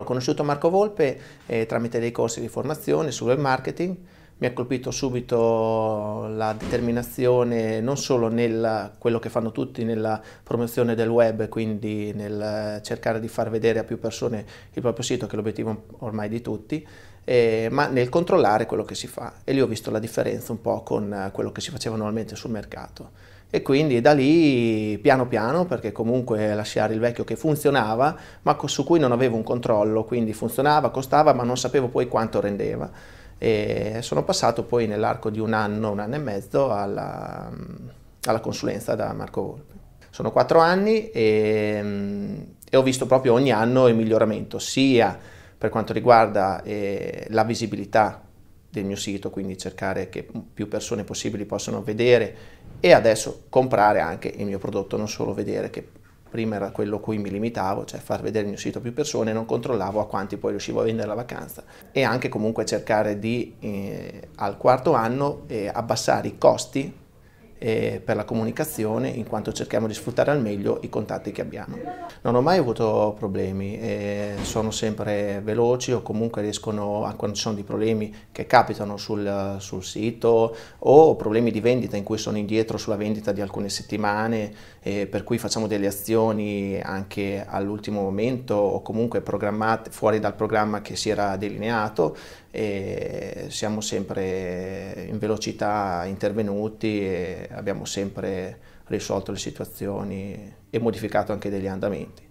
Ho conosciuto Marco Volpe eh, tramite dei corsi di formazione sul web marketing mi ha colpito subito la determinazione non solo nel quello che fanno tutti nella promozione del web, quindi nel cercare di far vedere a più persone il proprio sito, che è l'obiettivo ormai di tutti, eh, ma nel controllare quello che si fa. E lì ho visto la differenza un po' con quello che si faceva normalmente sul mercato. E quindi da lì piano piano, perché comunque lasciare il vecchio che funzionava, ma su cui non avevo un controllo, quindi funzionava, costava, ma non sapevo poi quanto rendeva e sono passato poi nell'arco di un anno, un anno e mezzo alla, alla consulenza da Marco Volpe. Sono quattro anni e, e, ho visto proprio ogni anno il miglioramento, sia per quanto riguarda eh, la visibilità del mio sito, quindi cercare che più persone possibili possano vedere e adesso comprare anche il mio prodotto, non solo vedere che prima era quello cui mi limitavo, cioè far vedere il mio sito a più persone, non controllavo a quanti poi riuscivo a vendere la vacanza e anche comunque cercare di eh, al quarto anno eh, abbassare i costi eh, per la comunicazione in quanto cerchiamo di sfruttare al meglio i contatti che abbiamo. Non ho mai avuto problemi, eh, sono sempre veloci o comunque riescono, anche quando ci sono dei problemi che capitano sul, sul sito o problemi di vendita in cui sono indietro sulla vendita di alcune settimane, eh, per cui facciamo delle azioni anche all'ultimo momento o comunque programmate fuori dal programma che si era delineato e siamo sempre in velocità intervenuti e abbiamo sempre risolto le situazioni e modificato anche degli andamenti.